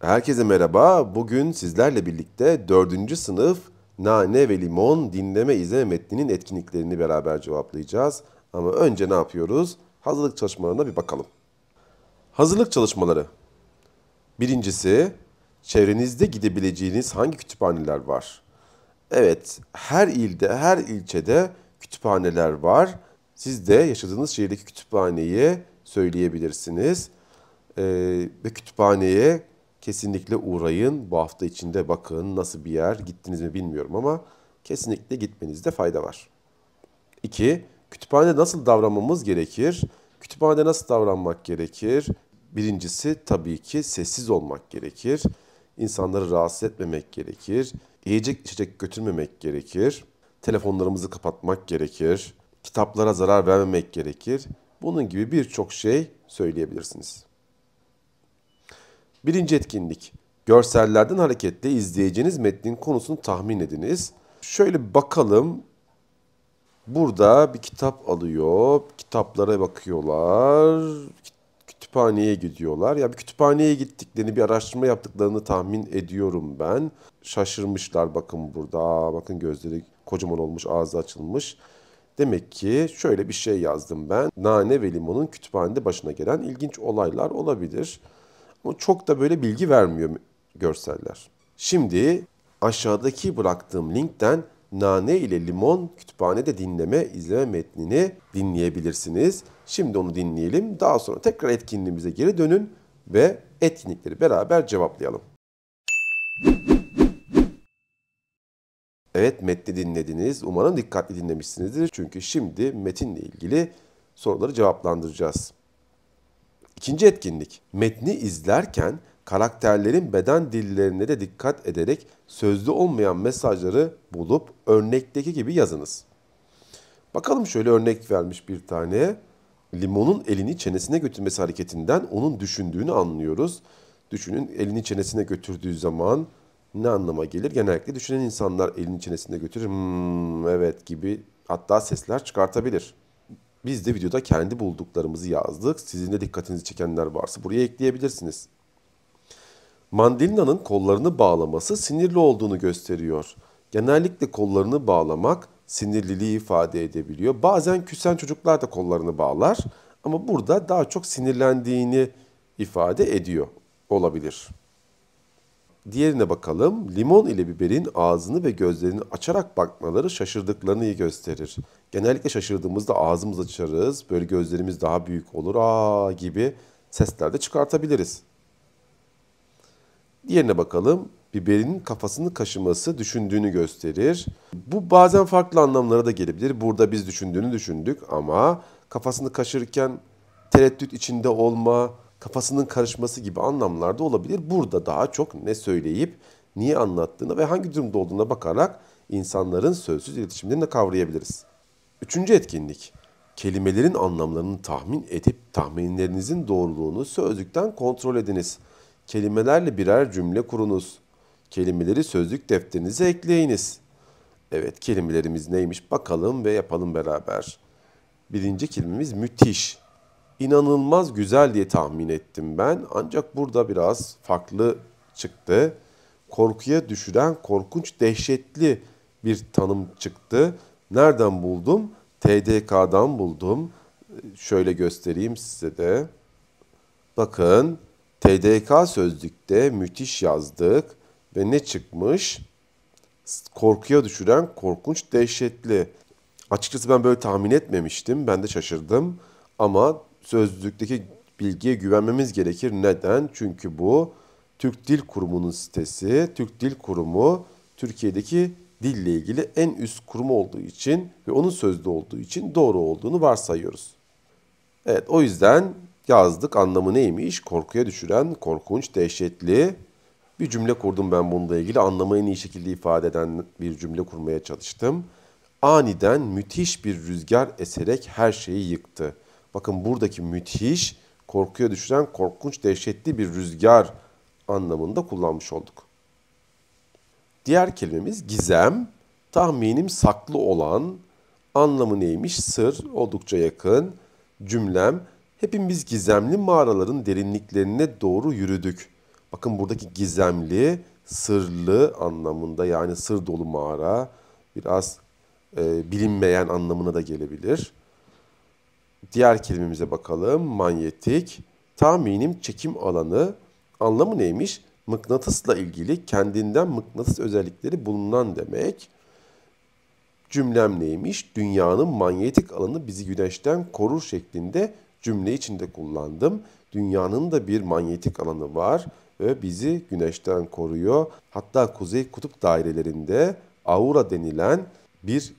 Herkese merhaba. Bugün sizlerle birlikte 4. sınıf Nane ve Limon dinleme izleme metninin etkinliklerini beraber cevaplayacağız. Ama önce ne yapıyoruz? Hazırlık çalışmalarına bir bakalım. Hazırlık çalışmaları. Birincisi, çevrenizde gidebileceğiniz hangi kütüphaneler var? Evet, her ilde, her ilçede kütüphaneler var. Siz de yaşadığınız şehirdeki kütüphaneyi söyleyebilirsiniz. Ee, ve kütüphaneye Kesinlikle uğrayın. Bu hafta içinde bakın nasıl bir yer. Gittiniz mi bilmiyorum ama kesinlikle gitmenizde fayda var. 2. Kütüphanede nasıl davranmamız gerekir? Kütüphanede nasıl davranmak gerekir? Birincisi tabii ki sessiz olmak gerekir. İnsanları rahatsız etmemek gerekir. Yiyecek içecek götürmemek gerekir. Telefonlarımızı kapatmak gerekir. Kitaplara zarar vermemek gerekir. Bunun gibi birçok şey söyleyebilirsiniz. Birinci etkinlik. Görsellerden hareketle izleyeceğiniz metnin konusunu tahmin ediniz. Şöyle bakalım. Burada bir kitap alıyor. Kitaplara bakıyorlar. Kütüphaneye gidiyorlar. Ya bir kütüphaneye gittiklerini, bir araştırma yaptıklarını tahmin ediyorum ben. Şaşırmışlar bakın burada. Bakın gözleri kocaman olmuş, ağzı açılmış. Demek ki şöyle bir şey yazdım ben. Nane ve limonun kütüphanede başına gelen ilginç olaylar olabilir. Ama çok da böyle bilgi vermiyor görseller. Şimdi aşağıdaki bıraktığım linkten Nane ile Limon kütüphanede dinleme, izleme metnini dinleyebilirsiniz. Şimdi onu dinleyelim. Daha sonra tekrar etkinliğimize geri dönün ve etkinlikleri beraber cevaplayalım. Evet metni dinlediniz. Umarım dikkatli dinlemişsinizdir. Çünkü şimdi metinle ilgili soruları cevaplandıracağız. İkinci etkinlik, metni izlerken karakterlerin beden dillerine de dikkat ederek sözlü olmayan mesajları bulup örnekteki gibi yazınız. Bakalım şöyle örnek vermiş bir tane. Limonun elini çenesine götürmesi hareketinden onun düşündüğünü anlıyoruz. Düşünün elini çenesine götürdüğü zaman ne anlama gelir? Genellikle düşünen insanlar elini çenesine götürür. Hmm, evet gibi hatta sesler çıkartabilir. Biz de videoda kendi bulduklarımızı yazdık. Sizin de dikkatinizi çekenler varsa buraya ekleyebilirsiniz. Mandalina'nın kollarını bağlaması sinirli olduğunu gösteriyor. Genellikle kollarını bağlamak sinirliliği ifade edebiliyor. Bazen küsen çocuklar da kollarını bağlar ama burada daha çok sinirlendiğini ifade ediyor olabilir. Diğerine bakalım. Limon ile biberin ağzını ve gözlerini açarak bakmaları şaşırdıklarını iyi gösterir. Genellikle şaşırdığımızda ağzımız açarız, böyle gözlerimiz daha büyük olur aa gibi sesler de çıkartabiliriz. Diğerine bakalım. Biberin kafasını kaşıması düşündüğünü gösterir. Bu bazen farklı anlamlara da gelebilir. Burada biz düşündüğünü düşündük ama kafasını kaşırken tereddüt içinde olma, kafasının karışması gibi anlamlarda olabilir. Burada daha çok ne söyleyip niye anlattığına ve hangi durumda olduğuna bakarak insanların sözsüz iletişimlerini kavrayabiliriz. Üçüncü etkinlik. Kelimelerin anlamlarını tahmin edip tahminlerinizin doğruluğunu sözlükten kontrol ediniz. Kelimelerle birer cümle kurunuz. Kelimeleri sözlük defterinize ekleyiniz. Evet kelimelerimiz neymiş bakalım ve yapalım beraber. Birinci kelimemiz müthiş inanılmaz güzel diye tahmin ettim ben. Ancak burada biraz farklı çıktı. Korkuya düşüren korkunç, dehşetli bir tanım çıktı. Nereden buldum? TDK'dan buldum. Şöyle göstereyim size de. Bakın TDK sözlükte müthiş yazdık ve ne çıkmış? Korkuya düşüren korkunç, dehşetli. Açıkçası ben böyle tahmin etmemiştim. Ben de şaşırdım. Ama sözlükteki bilgiye güvenmemiz gerekir. Neden? Çünkü bu Türk Dil Kurumu'nun sitesi. Türk Dil Kurumu Türkiye'deki dille ilgili en üst kurum olduğu için ve onun sözlü olduğu için doğru olduğunu varsayıyoruz. Evet o yüzden yazdık anlamı neymiş? Korkuya düşüren, korkunç, dehşetli bir cümle kurdum ben bununla ilgili. Anlamı en iyi şekilde ifade eden bir cümle kurmaya çalıştım. Aniden müthiş bir rüzgar eserek her şeyi yıktı.'' Bakın buradaki müthiş korkuya düşüren korkunç dehşetli bir rüzgar anlamında kullanmış olduk. Diğer kelimemiz gizem. Tahminim saklı olan anlamı neymiş? Sır oldukça yakın. Cümlem hepimiz gizemli mağaraların derinliklerine doğru yürüdük. Bakın buradaki gizemli, sırlı anlamında yani sır dolu mağara biraz e, bilinmeyen anlamına da gelebilir. Diğer kelimemize bakalım. Manyetik. Tahminim çekim alanı. Anlamı neymiş? Mıknatısla ilgili kendinden mıknatıs özellikleri bulunan demek. Cümlem neymiş? Dünyanın manyetik alanı bizi güneşten korur şeklinde cümle içinde kullandım. Dünyanın da bir manyetik alanı var ve bizi güneşten koruyor. Hatta kuzey kutup dairelerinde aura denilen bir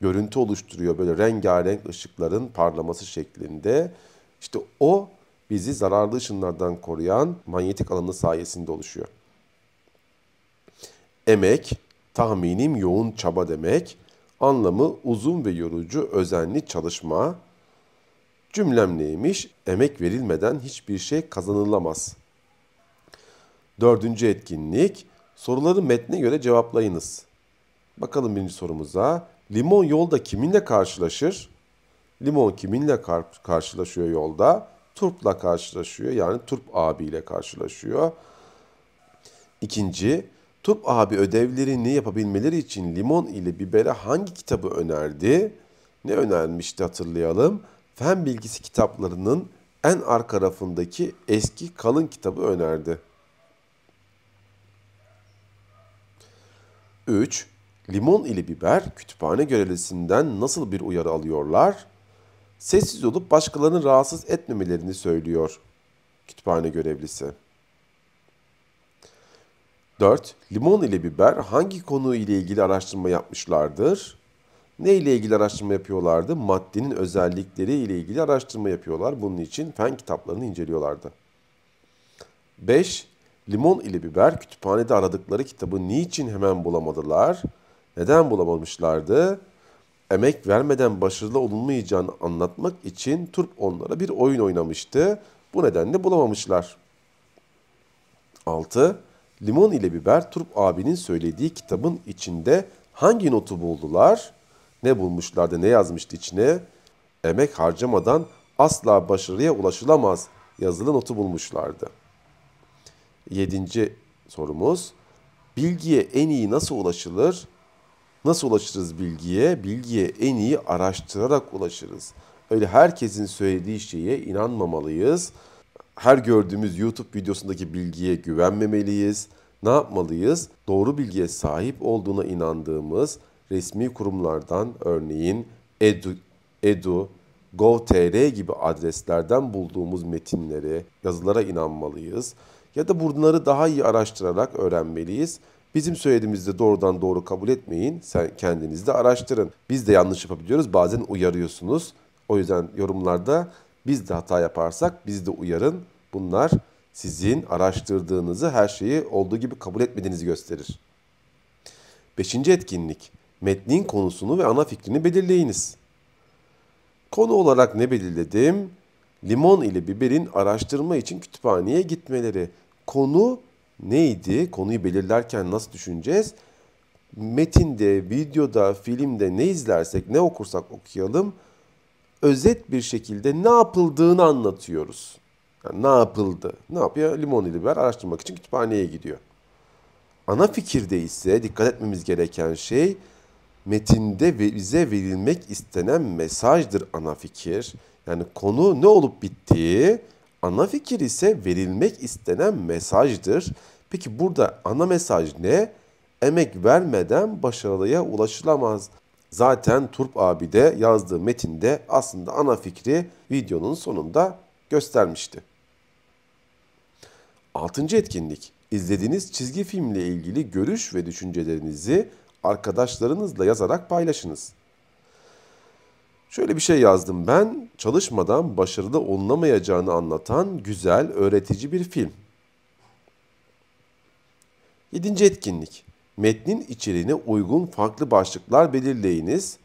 görüntü oluşturuyor böyle rengarenk ışıkların parlaması şeklinde. İşte o bizi zararlı ışınlardan koruyan manyetik alanı sayesinde oluşuyor. Emek, tahminim yoğun çaba demek. Anlamı uzun ve yorucu özenli çalışma. Cümlem neymiş? Emek verilmeden hiçbir şey kazanılamaz. Dördüncü etkinlik, soruları metne göre cevaplayınız. Bakalım birinci sorumuza. Limon yolda kiminle karşılaşır? Limon kiminle kar karşılaşıyor yolda? Turp'la karşılaşıyor. Yani Turp abiyle karşılaşıyor. İkinci, Turp abi ödevlerini yapabilmeleri için limon ile bibere hangi kitabı önerdi? Ne önermişti hatırlayalım. Fen bilgisi kitaplarının en arka rafındaki eski kalın kitabı önerdi. 3. Limon ile biber kütüphane görevlisinden nasıl bir uyarı alıyorlar? Sessiz olup başkalarını rahatsız etmemelerini söylüyor kütüphane görevlisi. 4. Limon ile biber hangi konu ile ilgili araştırma yapmışlardır? Ne ile ilgili araştırma yapıyorlardı? Maddenin özellikleri ile ilgili araştırma yapıyorlar. Bunun için fen kitaplarını inceliyorlardı. 5. Limon ile biber kütüphanede aradıkları kitabı niçin hemen bulamadılar? Neden bulamamışlardı? Emek vermeden başarılı olunmayacağını anlatmak için Turp onlara bir oyun oynamıştı. Bu nedenle bulamamışlar. 6. Limon ile biber Turp abinin söylediği kitabın içinde hangi notu buldular? Ne bulmuşlardı, ne yazmıştı içine? Emek harcamadan asla başarıya ulaşılamaz yazılı notu bulmuşlardı. 7. sorumuz. Bilgiye en iyi nasıl ulaşılır? Nasıl ulaşırız bilgiye? Bilgiye en iyi araştırarak ulaşırız. Öyle herkesin söylediği şeye inanmamalıyız. Her gördüğümüz YouTube videosundaki bilgiye güvenmemeliyiz. Ne yapmalıyız? Doğru bilgiye sahip olduğuna inandığımız resmi kurumlardan örneğin Edu, Edu Gov.tr gibi adreslerden bulduğumuz metinlere, yazılara inanmalıyız. Ya da bunları daha iyi araştırarak öğrenmeliyiz. Bizim söylediğimizde doğrudan doğru kabul etmeyin. Sen kendiniz de araştırın. Biz de yanlış yapabiliyoruz. Bazen uyarıyorsunuz. O yüzden yorumlarda biz de hata yaparsak biz de uyarın. Bunlar sizin araştırdığınızı her şeyi olduğu gibi kabul etmediğinizi gösterir. Beşinci etkinlik. Metnin konusunu ve ana fikrini belirleyiniz. Konu olarak ne belirledim? Limon ile biberin araştırma için kütüphaneye gitmeleri. Konu neydi? Konuyu belirlerken nasıl düşüneceğiz? Metinde, videoda, filmde ne izlersek, ne okursak okuyalım özet bir şekilde ne yapıldığını anlatıyoruz. Yani ne yapıldı? Ne yapıyor? Limonlu biber araştırmak için kütüphaneye gidiyor. Ana fikirde ise dikkat etmemiz gereken şey metinde bize verilmek istenen mesajdır ana fikir. Yani konu ne olup bittiği, ana fikir ise verilmek istenen mesajdır. Peki burada ana mesaj ne? Emek vermeden başarıya ulaşılamaz. Zaten Turp abi de yazdığı metinde aslında ana fikri videonun sonunda göstermişti. Altıncı etkinlik. İzlediğiniz çizgi filmle ilgili görüş ve düşüncelerinizi arkadaşlarınızla yazarak paylaşınız. Şöyle bir şey yazdım ben. Çalışmadan başarılı olunamayacağını anlatan güzel, öğretici bir film. 7. etkinlik. Metnin içeriğine uygun farklı başlıklar belirleyiniz.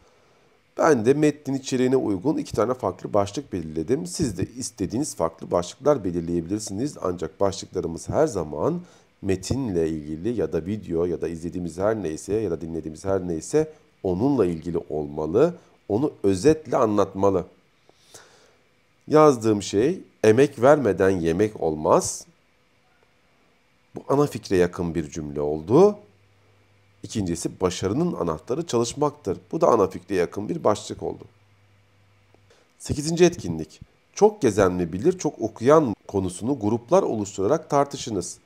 Ben de metnin içeriğine uygun iki tane farklı başlık belirledim. Siz de istediğiniz farklı başlıklar belirleyebilirsiniz. Ancak başlıklarımız her zaman metinle ilgili ya da video ya da izlediğimiz her neyse ya da dinlediğimiz her neyse onunla ilgili olmalı. Onu özetle anlatmalı. Yazdığım şey emek vermeden yemek olmaz. Bu ana fikre yakın bir cümle oldu. İkincisi başarının anahtarı çalışmaktır. Bu da ana fikre yakın bir başlık oldu. Sekizinci etkinlik. Çok gezen mi bilir, çok okuyan konusunu gruplar oluşturarak tartışınız.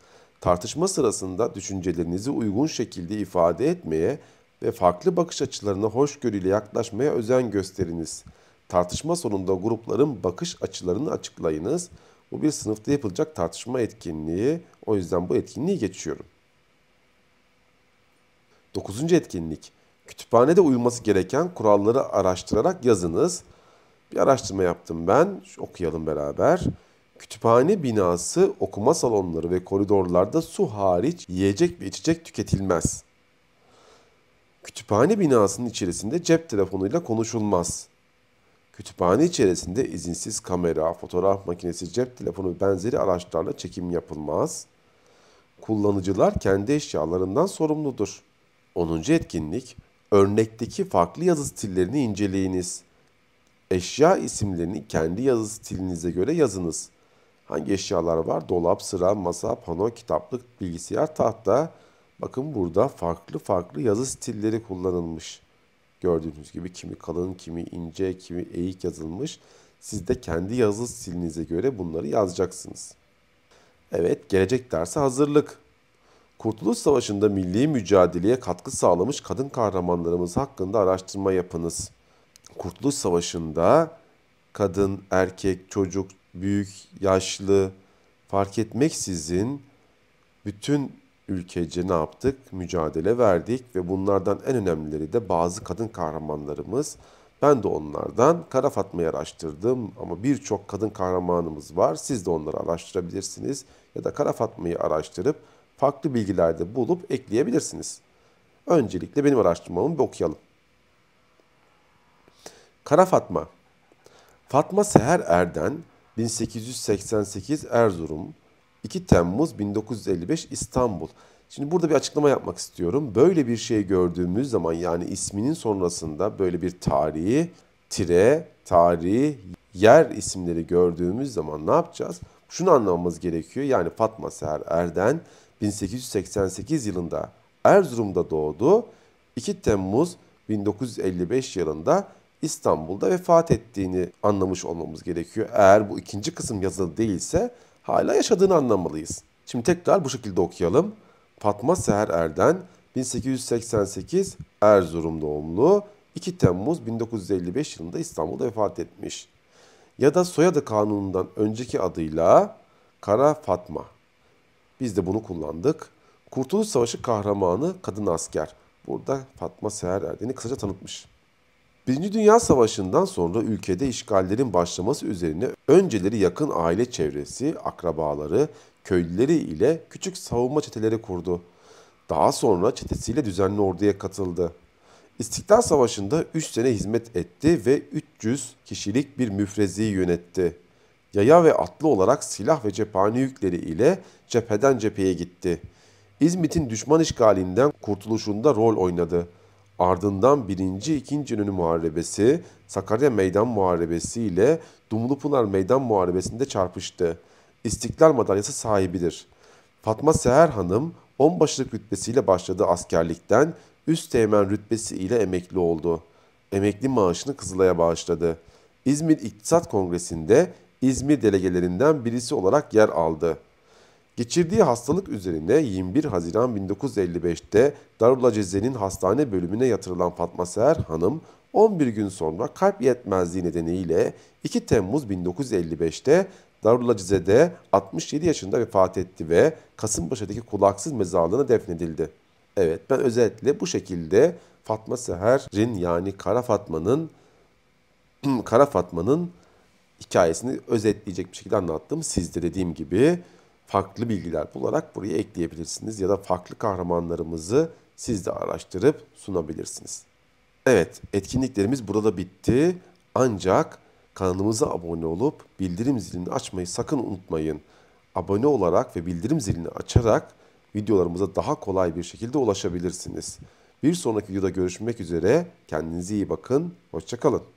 Tartışma sırasında düşüncelerinizi uygun şekilde ifade etmeye ve farklı bakış açılarına hoşgörüyle yaklaşmaya özen gösteriniz. Tartışma sonunda grupların bakış açılarını açıklayınız. Bu bir sınıfta yapılacak tartışma etkinliği. O yüzden bu etkinliği geçiyorum. Dokuzuncu etkinlik. Kütüphanede uyulması gereken kuralları araştırarak yazınız. Bir araştırma yaptım ben. Şu okuyalım beraber. Kütüphane binası, okuma salonları ve koridorlarda su hariç yiyecek ve içecek tüketilmez. Kütüphane binasının içerisinde cep telefonuyla konuşulmaz. Kütüphane içerisinde izinsiz kamera, fotoğraf makinesi, cep telefonu ve benzeri araçlarla çekim yapılmaz.'' kullanıcılar kendi eşyalarından sorumludur. 10. etkinlik örnekteki farklı yazı stillerini inceleyiniz. Eşya isimlerini kendi yazı stilinize göre yazınız. Hangi eşyalar var? Dolap, sıra, masa, pano, kitaplık, bilgisayar, tahta. Bakın burada farklı farklı yazı stilleri kullanılmış. Gördüğünüz gibi kimi kalın, kimi ince, kimi eğik yazılmış. Siz de kendi yazı stilinize göre bunları yazacaksınız. Evet, gelecek derse hazırlık. Kurtuluş Savaşı'nda milli mücadeleye katkı sağlamış kadın kahramanlarımız hakkında araştırma yapınız. Kurtuluş Savaşı'nda kadın, erkek, çocuk, büyük, yaşlı fark etmeksizin bütün ülkece ne yaptık? Mücadele verdik ve bunlardan en önemlileri de bazı kadın kahramanlarımız ben de onlardan Kara Fatma'yı araştırdım ama birçok kadın kahramanımız var. Siz de onları araştırabilirsiniz ya da Kara Fatma'yı araştırıp farklı bilgilerde bulup ekleyebilirsiniz. Öncelikle benim araştırmamı bir okuyalım. Kara Fatma Fatma Seher Erden 1888 Erzurum 2 Temmuz 1955 İstanbul Şimdi burada bir açıklama yapmak istiyorum. Böyle bir şey gördüğümüz zaman yani isminin sonrasında böyle bir tarihi, tire, tarihi, yer isimleri gördüğümüz zaman ne yapacağız? Şunu anlamamız gerekiyor. Yani Fatma Seher Erden 1888 yılında Erzurum'da doğdu. 2 Temmuz 1955 yılında İstanbul'da vefat ettiğini anlamış olmamız gerekiyor. Eğer bu ikinci kısım yazılı değilse hala yaşadığını anlamalıyız. Şimdi tekrar bu şekilde okuyalım. Fatma Seher Erden 1888 Erzurum doğumlu 2 Temmuz 1955 yılında İstanbul'da vefat etmiş. Ya da soyadı kanunundan önceki adıyla Kara Fatma. Biz de bunu kullandık. Kurtuluş Savaşı kahramanı kadın asker. Burada Fatma Seher Erden'i kısaca tanıtmış. Birinci Dünya Savaşı'ndan sonra ülkede işgallerin başlaması üzerine önceleri yakın aile çevresi, akrabaları, köylüleri ile küçük savunma çeteleri kurdu. Daha sonra çetesiyle düzenli orduya katıldı. İstiklal Savaşı'nda 3 sene hizmet etti ve 300 kişilik bir müfreziyi yönetti. Yaya ve atlı olarak silah ve cephane yükleri ile cepheden cepheye gitti. İzmit'in düşman işgalinden kurtuluşunda rol oynadı. Ardından 1. 2. İnönü Muharebesi, Sakarya Meydan Muharebesi ile Dumlupınar Meydan Muharebesi'nde çarpıştı. İstiklal Madalyası sahibidir. Fatma Seher Hanım onbaşılık rütbesiyle başladığı askerlikten üst teğmen rütbesi ile emekli oldu. Emekli maaşını Kızılay'a bağışladı. İzmir İktisat Kongresi'nde İzmir delegelerinden birisi olarak yer aldı. Geçirdiği hastalık üzerine 21 Haziran 1955'te Darul Aceze'nin hastane bölümüne yatırılan Fatma Seher Hanım 11 gün sonra kalp yetmezliği nedeniyle 2 Temmuz 1955'te Darülacize'de 67 yaşında vefat etti ve Kasımpaşa'daki kulaksız mezarlığına defnedildi. Evet ben özetle bu şekilde Fatma Seher'in yani Kara Fatma'nın Kara Fatma'nın hikayesini özetleyecek bir şekilde anlattım. Siz de dediğim gibi farklı bilgiler bularak buraya ekleyebilirsiniz ya da farklı kahramanlarımızı siz de araştırıp sunabilirsiniz. Evet, etkinliklerimiz burada bitti. Ancak Kanalımıza abone olup bildirim zilini açmayı sakın unutmayın. Abone olarak ve bildirim zilini açarak videolarımıza daha kolay bir şekilde ulaşabilirsiniz. Bir sonraki videoda görüşmek üzere. Kendinize iyi bakın. Hoşçakalın.